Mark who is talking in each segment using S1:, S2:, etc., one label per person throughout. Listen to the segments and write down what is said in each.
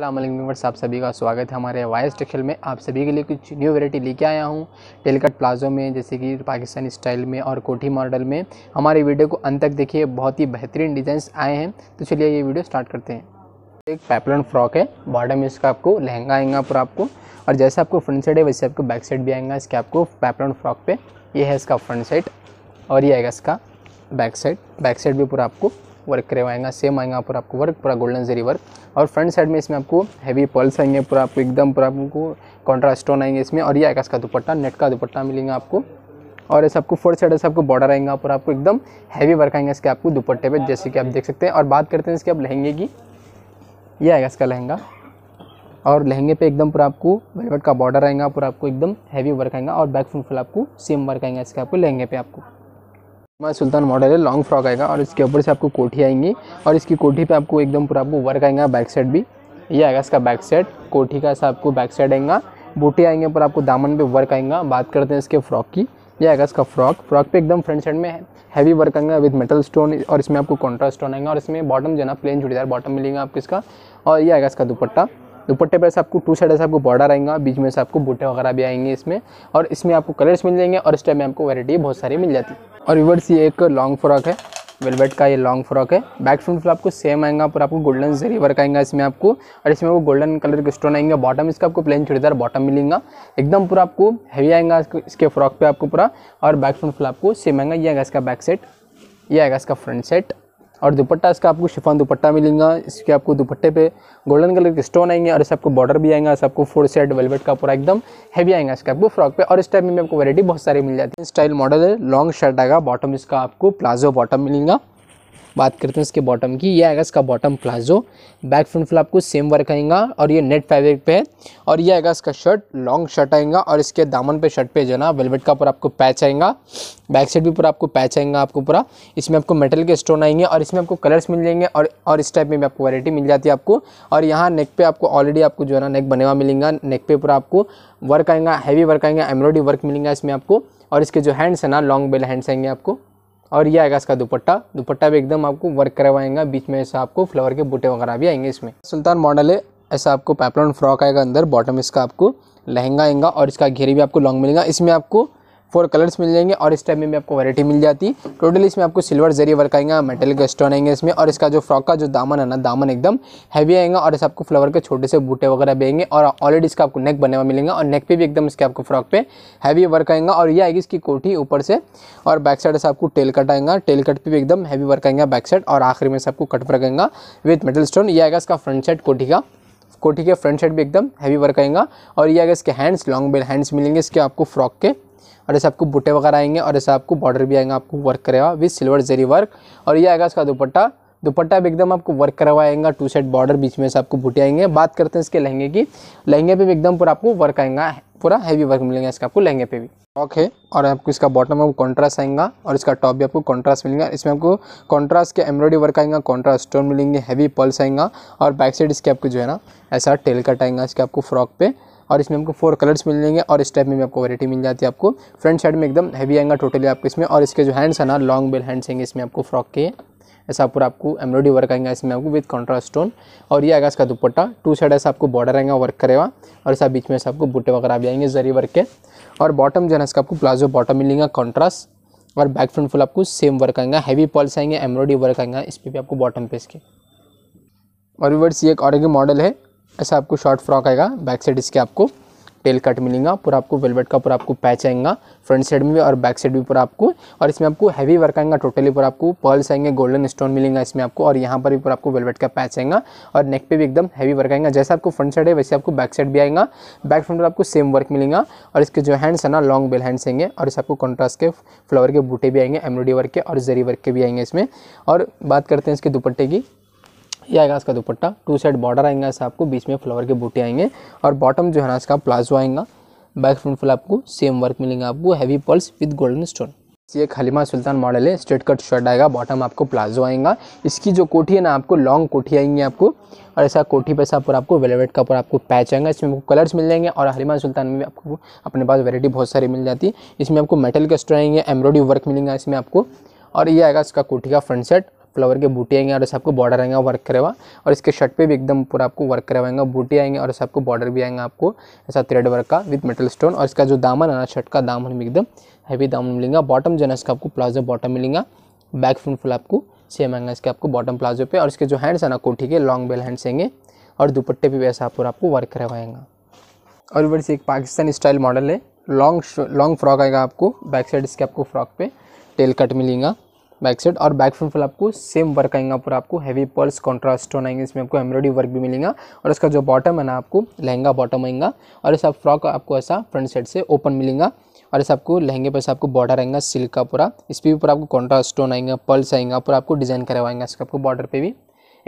S1: viewers आप सभी का स्वागत है हमारे वाइस टेक्सल में आप सभी के लिए कुछ न्यू वेरायटी लेके आया हूँ टेलकट प्लाजो में जैसे कि पाकिस्तानी स्टाइल में और कोठी मॉडल में हमारे वीडियो को अंत तक देखिए बहुत ही बेहतरीन डिज़ाइंस आए हैं तो चलिए ये वीडियो स्टार्ट करते हैं एक पैपलन फ्रॉक है बॉटम में इसका आपको लहंगा आएगा पूरा आपको और जैसे आपको फ्रंट साइड है वैसे आपको बैक साइड भी आएगा इसके आपको पैपलन फ्रॉक पर यह है इसका फ्रंट साइड और ये आएगा इसका बैक साइड बैक साइड भी पूरा आपको वर्क करे आएगा सेम आएगा पर आपको वर्क पूरा गोल्डन जरी वर्क और फ्रंट साइड में इसमें आपको हैवी पल्स आएंगे पूरा आपको एकदम पूरा आपको कॉन्ट्रास्ट स्टोन आएंगे इसमें और ये आएगा इसका दुपट्टा नेट का दुपट्टा मिलेंगे आपको और ऐसे आपको फोर्थ साइड ऐसे आपको बॉर्डर आएगा और आपको एकदम हैवी वर्क आएंगे इसके आपको दुपट्टे पर जैसे कि आप देख सकते हैं और बात करते हैं इसके आप लहंगे की ये आएगा इसका लहंगा और लहंगे पे एकदम पूरा आपको वेलवेट का बॉर्डर आएगा पूरा आपको एकदम हैवी वर्क आएगा और बैक फुल आपको सेम वर्क आएगा इसके आपको लहंगे पे आपको मैं सुल्तान मॉडल है लॉन्ग फ्रॉक आएगा और इसके ऊपर से आपको कोठी आएंगी और इसकी कोठी पे आपको एकदम पूरा आपको वर्क आएगा बैक साइड भी ये आएगा इसका बैक साइड कोठी का ऐसा आपको बैक साइड आएगा बूटे आएंगे पर आपको दामन पे वर्क आएगा बात करते हैं इसके फ्रॉक की ये आएगा इसका फ्रॉक फ्रॉक पे एकदम फ्रंट साइड में है, हैवी वर्क आएगा विद मेटल स्टोन और इसमें आपको कॉन्ट्रास्ट स्टोन आएगा और इसमें बॉटम जो ना प्लेन जुड़ीदार बॉटम मिलेगा आपको इसका और ये आएगा इसका दुपट्टा दुपट्टे पर से आपको टू साइड से आपको बॉर्डर आएगा बीच में से आपको बूटे वगैरह भी आएंगे इसमें और इसमें आपको कलर्स मिल जाएंगे और इस टाइम में आपको वैराइटी बहुत सारी मिल जाती है और रिवर्स ये एक लॉन्ग फ्रॉक है वेलवेट का ये लॉन्ग फ्रॉक है बैक फ्रंट फ्लॉप आपको सेम आएगा पर आपको गोल्डन जरी वर्क आएगा इसमें आपको और इसमें वो गोल्डन कलर के स्टोन आएंगे बॉटम इसका आपको प्लेन चुड़ीदार बॉटम मिलेगा एकदम पूरा आपको हैवी आएगा इसके फ्रॉक पे आपको पूरा और बैक फ्रंट फ्लॉप को सेम आएगा ये आएगा इसका बैक सेट ये आएगा इसका फ्रंट सेट और दुपट्टा इसका आपको शिफान दुपट्टा मिलेगा इसके आपको दुपट्टे पे गोल्डन कलर के स्टोन आएंगे और इससे आपको बॉर्डर भी आएगा इस आपको फोर सेट वेलवेट का पूरा एकदम हैवी आएगा इसका आपको फ्रॉक पे और इस टाइप में आपको वैरायटी बहुत सारी मिल जाती है स्टाइल मॉडल है लॉन्ग शर्ट आएगा बॉटम इसका आपको प्लाजो बॉटम मिलेगा बात करते हैं इसके बॉटम की ये आएगा इसका bottom palazzo back front flap को सेम वर्क आएगा और ये नेट फैब्रिक पे है और ये आएगा इसका शर्ट लॉन्ग शर्ट आएगा और इसके दामन पे शर्ट पे जो ना वेलवेट का पूरा आपको पैच आएगा बैक साइड भी पूरा आपको पैच आएगा आपको पूरा इसमें आपको मेटल के स्टोन आएंगे और इसमें आपको कलर्स मिल जाएंगे और और इस टाइप में भी आपको वैरायटी मिल जाती है आपको और यहाँ नेक पे आपको ऑलरेडी आपको जो है ना नेक बने हुआ मिलेंगे नेक पे पूरा आपको वर्क आएगा हैवी वर्क आएंगे एम्ब्रॉयडरी वर्क मिलेंगे इसमें आपको और इसके जो हैंड्स हैं ना लॉन्ग बेल हैंड्स आएंगे आपको और ये आएगा इसका दुपट्टा दुपट्टा भी एकदम आपको वर्क करवाएगा बीच में ऐसा आपको फ्लावर के बूटे वगैरह भी आएंगे इसमें सुल्तान मॉडल है ऐसा आपको पैपलॉन फ्रॉक आएगा अंदर बॉटम इसका आपको लहंगा आएगा और इसका घेरी भी आपको लॉन्ग मिलेगा इसमें आपको फोर कलर्स मिल जाएंगे और इस टाइप में भी आपको वैरायटी मिल जाती है टोटल इसमें आपको सिल्वर जरिए वर्क आएगा मेटल का स्टोन आएंगे इसमें और इसका जो फ्रॉक का जो दामन है ना दामन एकदम हैवी आएगा और इस आपको फ्लावर के छोटे से बूटे वगैरह भी आएंगे और ऑलरेडी इसका आपको नेक बने हुआ मिलेंगे और नेक पे भी एकदम इसके आपको फ्रॉक पे हैवी वर्क आएगा और ये आएगी इसकी कोठी ऊपर से और बैक साइड से आपको टेल कट आएगा टेल कट पर भी एकदम हैवी वर्क आएगा बैक साइड और आखिर में से आपको कट वर्क आएगा विथ मेटल स्टोन ये आएगा इसका फ्रंट साइड कोठी का कोठी के फ्रंट साइड भी एकदम हैवी वर्क आएगा और ये आएगा इसके हैंड्स लॉन्ग बेल हैंड्स मिलेंगे इसके आपको फ्रॉक के और ऐसे आपको बुटे वगैरह आएंगे और ऐसे आपको बॉर्डर भी आएगा आपको वर्क करेगा विथ सिल्वर जेरी वर्क और ये आएगा इसका दुपट्टा दुपट्टा भी एकदम आपको वर्क करवाएगा टू सेट बॉर्डर बीच में से आपको बूटे आएंगे बात करते हैं इसके लहंगे की लहंगे पे भी एकदम पूरा आपको वर्क आएगा पूरा हैवी वर्क मिलेगा इसका आपको लहंगे पे भी टॉक है और आपको इसका बॉटम आपको कॉन्ट्रास्ट आएगा और इसका टॉप भी आपको कॉन्ट्रास्ट मिलेगा इसमें आपको कॉन्ट्रास्ट के एम्ब्रॉयडरी वर्क आएगा कॉन्ट्रास्ट स्टोन मिलेंगे हैवी पल्स आएगा और बैक साइड इसके आपको जो है ना ऐसा टेल कट आएगा इसके आपको फ्रॉक पे और इसमें हमको फोर कलर्स मिल जाएंगे और इस टाइप में भी आपको वैरायटी मिल जाती है आपको फ्रंट साइड में एकदम हैवी आएगा टोटली आपको इसमें और इसके जो हैंड्स है ना लॉन्ग बेल हैंड्स हैंगे इसमें आपको फ्रॉक के ऐसा पूरा आपको एम्ब्रॉयडरी वर्क आएगा इसमें आपको विद कॉन्ट्रास्ट स्टोन और ये आएगा इसका दुपट्टा टू साइड ऐसा आपको बॉर्डर आएगा वर्क करेगा और ऐसा बीच में से आपको बूटे वगैरह भी आएंगे जरी वर्क के और बॉटम जो है ना इसका आपको प्लाजो बॉटम मिलेगा कॉन्ट्रास्ट और बैक फ्रंट फुल आपको सेम वर्क आएगा हैवी पॉल्स आएंगे एम्ब्रॉयडरी वर्क आएगा इस पर भी आपको बॉटम पे इसके और वर्ड्स ये एक और मॉडल है ऐसा आपको शॉर्ट फ्रॉक आएगा बैक साइड इसके आपको टेल कट मिलेगा पूरा आपको वेलवेट का पूरा आपको पैच आएगा फ्रंट साइड में भी और बैक साइड भी पूरा आपको और इसमें आपको हैवी वर्क आएगा टोटली पूरा आपको पर्ल्स आएंगे गोल्डन स्टोन मिलेगा इसमें आपको और यहाँ पर भी पूरा आपको वेलवेट का पैच आएगा और नेक पे भी एकदम हैवी वर्क आएगा जैसे आपको फ्रंट साइड है वैसे आपको बैक साइड भी आएगा बैक फ्रंट पर आपको सेम वर्क मिलेगा और इसके जो हैंड्स है ना लॉन्ग बेल हैंड्स आएंगे और इस आपको कॉन्ट्रास्ट के फ्लावर के बूटे भी आएंगे एम्ब्रॉयडरी वर्क के और जरी वर्क के भी आएंगे इसमें और बात करते हैं इसके दुपट्टे की ये आएगा इसका दुपट्टा टू साइड बॉर्डर आएगा इस आपको बीच में फ्लावर के बूटे आएंगे और बॉटम जो है ना इसका प्लाजो आएगा बैक फ्रंट फुल आपको सेम वर्क मिलेगा आपको heavy pearls with golden stone ये खलीमा सुल्तान मॉडल है स्ट्रेट कट शर्ट आएगा बॉटम आपको प्लाजो आएगा इसकी जो कोठी है ना आपको लॉन्ग कोठी आएंगी आपको और ऐसा कोठी पैसा पर आपको वेलवेट का पर आपको पैच आएगा इसमें आपको कलर्स मिल जाएंगे और हलीमा सुल्तान में भी आपको अपने पास वेरायटी बहुत सारी मिल जाती है इसमें आपको मेटल के स्टोर आएंगे एम्ब्रॉयडरी वर्क मिलेगा इसमें आपको और ये आएगा इसका कोठी का फ्रंट सेट फ्लावर के बूटी आएंगे और इस आपको बॉर्डर आएगा वर्क करेगा और इसके शर्ट पे भी एकदम पूरा आपको वर्क करवाएंगे बूटी आएंगे और इस आपको बॉर्डर भी आएंगे आपको ऐसा थ्रेड वर्क का विद मेटल स्टोन और इसका जो दामन है ना शर्ट का दामन भी एकदम हैवी दामन मिलेगा बॉटम जो है इसका आपको प्लाजो बॉटम मिलेंगे बैक फ्रंट फुल आपको सेम आएंगे इसके आपको बॉटम प्लाजो पर और इसके जो हैंड्स है ना कोठी के लॉन्ग बेल हैंड्स आएंगे और दुपट्टे भी वैसा पूरा आपको वर्क करवाएंगे और ऊपर से एक पाकिस्तानी स्टाइल मॉडल है लॉन्ग लॉन्ग फ्रॉक आएगा आपको बैक साइड इसके आपको फ्रॉक पे टेल कट मिलेगा बैक साइड और बैक फ्रंट फुल आपको सेम वर्क आएगा पूरा आपको हैवी पर्स कॉन्ट्रास्ट स्टोन आएंगे इसमें आपको एम्ब्रॉयडरी वर्क भी मिलेगा और इसका जो बॉटम है ना आपको लहंगा बॉटम आएगा और ऐसा फ्रॉक आपको ऐसा फ्रंट साइड से ओपन मिलेगा और इस आपको लहंगे पर आपको बॉर्डर आएगा सिल्क का पूरा इस पर भी पूरा आपको कॉन्ट्रास्ट स्टोन आएगा पर्ल्स आएगा पूरा आपको डिजाइन करवाएंगे इसका आपको बॉर्डर पर भी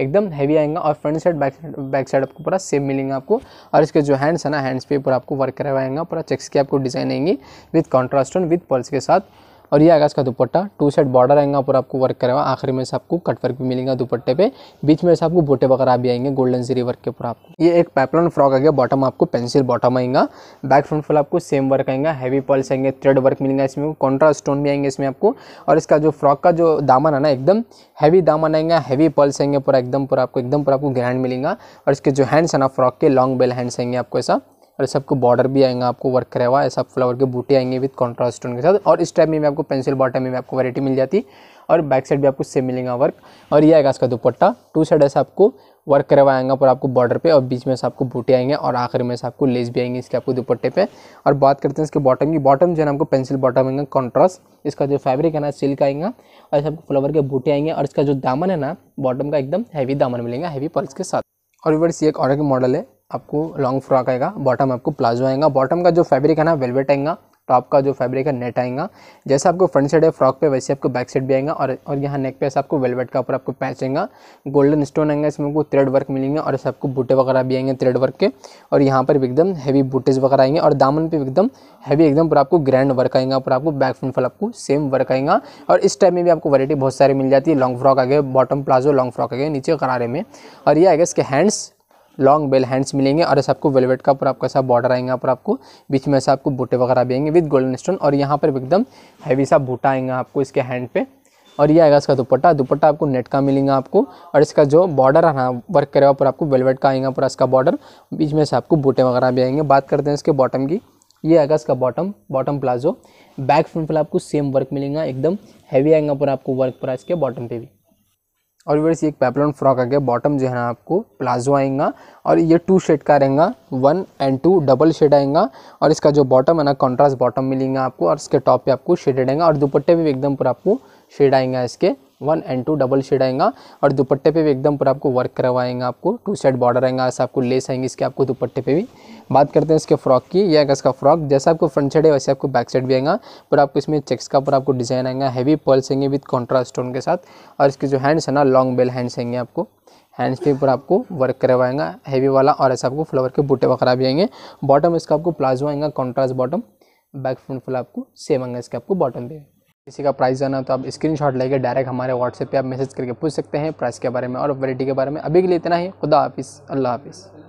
S1: एकदम हैवी आएगा और front side back side back side आपको पूरा सेम मिलेंगे आपको और इसके जो हैंड्स है ना हैंड्स पे पूरा आपको वर्क करवाएंगे पूरा चेक्स के आपको डिजाइन आएंगे विद कॉन्ट्रास्ट विद पर्ल्स के साथ और ये आएगा इसका दुपट्टा टू सेट बॉर्डर आएगा पूरा आपको वर्क करेगा आखिर में से आपको कट वर्क भी मिलेगा दुपट्टे पे बीच में से आपको बोटे वगैरह भी आएंगे गोल्डन सीरी वर्क के पूरा आपको ये एक पैपलॉन फ्रॉक आ गया बॉटम आपको पेंसिल बॉटम आएगा बैक फ्रंट फुल आपको सेम वर्क आएगा हैवी पल्स आएंगे थ्रेड वर्क मिलेगा इसमें कॉन्ट्रा स्टोन भी आएंगे इसमें आपको और इसका जो फ्रॉक का जो दामन है ना एकदम हैवी दामन आएगा हैवी पल्स आएंगे पूरा एकदम पूरा आपको एकदम पूरा आपको ग्रैंड मिलेगा और इसके जो हैंड्स है ना फ्रॉक के लॉन्ग बेल हैंड्स आएंगे आपको ऐसा और ऐसे आपको बॉर्डर भी आएगा आपको वर्क करा हुआ ऐसा फ्लावर के बूटे आएंगे विद कॉन्ट्रास्ट के साथ और इस टाइप में भी आपको पेंसिल बॉटम में भी आपको वैरायटी मिल जाती और बैक साइड भी आपको सेम मिलेगा वर्क और ये आएगा इसका दुपट्टा टू साइड ऐसा आपको वर्क आएगा पर आपको बॉर्डर पे और बीच में से आपको बूटे आएंगे और आखिर में से आपको लेस भी आएंगे इसके आपको दुपट्टे पे और बात करते हैं इसके बॉटम की बॉटम जो है आपको पेंसिल बॉटम आएंगे कॉन्ट्रास्ट इसका जो फैब्रिक है ना सिल्क आएगा और आपको फ्लावर के बूटे आएंगे और इसका जो दामन है ना बॉटम का एकदम हैवी दामन मिलेगा हैवी पर्ल्स के साथ और वीवर्स ये एक और मॉडल है आपको लॉन्ग फ्रॉक आएगा बॉटम आपको प्लाजो आएगा बॉटम का जो फैब्रिक है ना वेलवेट आएगा टॉप का जो फैब्रिक है नेट आएगा जैसे आपको फ्रंट साइड है फ्रॉक पे वैसे आपको बैक साइड भी आएगा और और यहाँ नेक पे ऐसा आपको वेलवेट का ऊपर आपको पैच आएगा गोल्डन स्टोन आएगा इसमें आपको थ्रेड वर्क मिलेंगे और ऐसे आपको बूटे वगैरह भी आएंगे थ्रेड वर्क के और यहाँ पर एकदम हैवी बूटेज वगैरह आएंगे और दामन पर एकदम हैवी एकदम पूरा आपको ग्रैंड वर्क आएगा पूरा आपको बैक फ्रंट फल आपको सेम वर्क आएगा और इस टाइप में भी आपको वैरायटी बहुत सारी मिल जाती है लॉन्ग फ्रॉक आ गए बॉटम प्लाजो लॉन्ग फ्रॉक आ गए नीचे करारे में और ये आएगा इसके हैंड्स लॉन्ग बेल हैंड्स मिलेंगे और ऐसा आपको वेलवेट का पूरा आपका सा बॉर्डर आएंगे यहाँ पर आपको बीच में ऐसा आपको बूटे वगैरह भी आएंगे विद गोल्डन स्टोन और यहाँ पर एकदम हैवी सा बूटा आएगा आपको इसके हैंड पे और ये आएगा इसका दुपट्टा दुपट्टा आपको नेट का मिलेगा आपको और इसका जो बॉर्डर है ना वर्क करेगा पर आपको वेलवेट का आएगा पूरा इसका बॉर्डर बीच में से आपको बूटे वगैरह भी आएंगे बात करते हैं इसके बॉटम की ये आएगा इसका bottom bottom palazzo back front पर आपको सेम वर्क मिलेगा एकदम हैवी आएगा पूरा आपको वर्क पूरा इसके बॉटम पर भी और वर्स एक पेपलॉन फ्रॉक आ गया बॉटम जो है ना आपको प्लाजो आएगा और ये टू शेड का रहेगा one and two double shade आएगा और इसका जो बॉटम है ना कॉन्ट्रास्ट बॉटम मिलेगा आपको और इसके टॉप पे आपको शेडेड आएगा और दुपट्टे में भी एकदम पूरा आपको शेड आएगा इसके one and two double shade आएगा और दुपट्टे पे भी एकदम पूरा आपको वर्क करवाएंगे आपको टू साइड बॉर्डर आएगा ऐसा आपको लेस आएंगे इसके आपको दुपट्टे पे भी बात करते हैं इसके फ्रॉक की यह आएगा इसका फ्रॉक जैसा आपको फ्रंट साइड है वैसे आपको बैक साइड भी आएगा पर आपको इसमें चेक्स का पूरा आपको डिजाइन आएगा हैवी पर्ल्स आएंगे विथ कॉन्ट्रास्ट स्टोन के साथ और इसके जो हैंड्स है ना लॉन्ग बेल हैंड्स आएंगे आपको हैंड्स पे पूरा आपको वर्क करवाएगा हैवी वाला और ऐसा आपको फ्लावर के बूटे वगैरह भी आएंगे बॉटम इसका आपको प्लाजो आएगा contrast bottom back front full आपको सेम आएंगे इसके आपको बॉटम पे किसी का प्राइस जाना तो आप स्क्रीनशॉट लेके डायरेक्ट हमारे व्हाट्सएप पे आप मैसेज करके पूछ सकते हैं प्राइस के बारे में और वैरायटी के बारे में अभी के लिए इतना ही खुदा हाफिज़ अल्लाह हाफिज़